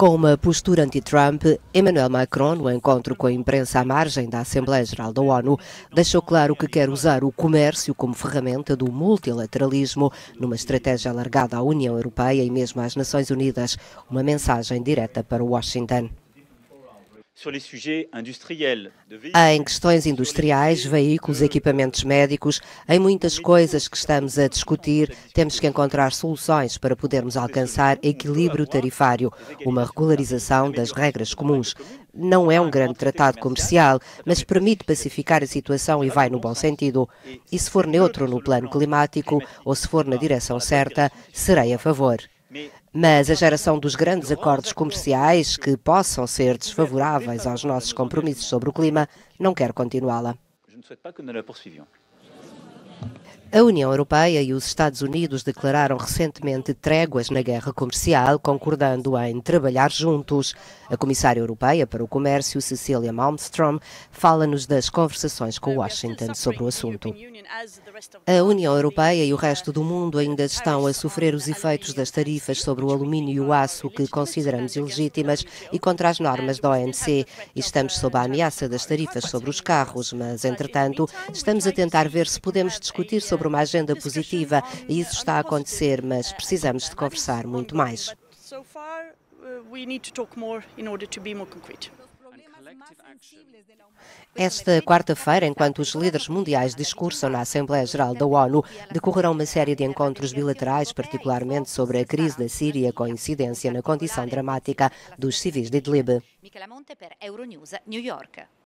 Com uma postura anti-Trump, Emmanuel Macron, no encontro com a imprensa à margem da Assembleia Geral da ONU, deixou claro que quer usar o comércio como ferramenta do multilateralismo numa estratégia alargada à União Europeia e mesmo às Nações Unidas, uma mensagem direta para Washington. Em questões industriais, veículos, equipamentos médicos, em muitas coisas que estamos a discutir, temos que encontrar soluções para podermos alcançar equilíbrio tarifário, uma regularização das regras comuns. Não é um é grande tratado comercial, mas é permite pacificar a situação e vai no bom então, sentido. E se for neutro no plano climático ou se for na então, direção certa, é serei a favor. Mas a geração dos grandes acordos comerciais que possam ser desfavoráveis aos nossos compromissos sobre o clima não quer continuá-la. A União Europeia e os Estados Unidos declararam recentemente tréguas na guerra comercial, concordando em trabalhar juntos. A Comissária Europeia para o Comércio, Cecilia Malmström, fala-nos das conversações com Washington sobre o assunto. A União Europeia e o resto do mundo ainda estão a sofrer os efeitos das tarifas sobre o alumínio e o aço que consideramos ilegítimas e contra as normas da OMC. estamos sob a ameaça das tarifas sobre os carros, mas, entretanto, estamos a tentar ver se podemos discutir sobre sobre uma agenda positiva. E isso está a acontecer, mas precisamos de conversar muito mais. Esta quarta-feira, enquanto os líderes mundiais discursam na Assembleia Geral da ONU, decorrerão uma série de encontros bilaterais, particularmente sobre a crise da Síria, com incidência na condição dramática dos civis de Idlib.